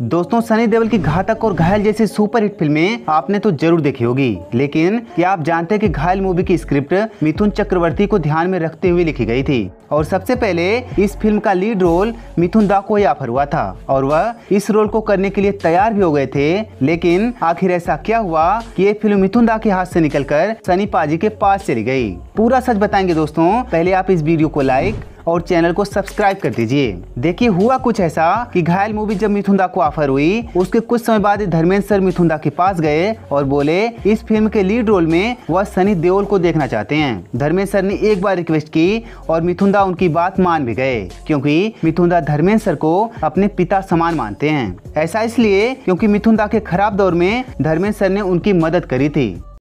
दोस्तों सनी देवल की घातक और घायल जैसी सुपरहिट फिल्में आपने तो जरूर देखी होगी लेकिन क्या आप जानते हैं कि घायल मूवी की स्क्रिप्ट मिथुन चक्रवर्ती को ध्यान में रखते हुए लिखी गई थी और सबसे पहले इस फिल्म का लीड रोल मिथुन दा को ही ऑफर हुआ था और वह इस रोल को करने के लिए तैयार भी हो गए थे लेकिन आखिर ऐसा क्या हुआ की ये फिल्म मिथुन दा के हाथ से कर सनी पाजी के पास चली गयी पूरा सच बताएंगे दोस्तों पहले आप इस वीडियो को लाइक और चैनल को सब्सक्राइब कर दीजिए देखिए हुआ कुछ ऐसा कि घायल मूवी जब मिथुंदा को ऑफर हुई उसके कुछ समय बाद धर्मेंद्र सर मिथुंदा के पास गए और बोले इस फिल्म के लीड रोल में वह सनी देओल को देखना चाहते हैं धर्मेंद्र सर ने एक बार रिक्वेस्ट की और मिथुंदा उनकी बात मान भी गए क्योंकि मिथुंदा धर्मेंद्र सर को अपने पिता समान मानते हैं ऐसा इसलिए क्योंकि मिथुंदा के खराब दौर में धर्मेंद्र सर ने उनकी मदद करी थी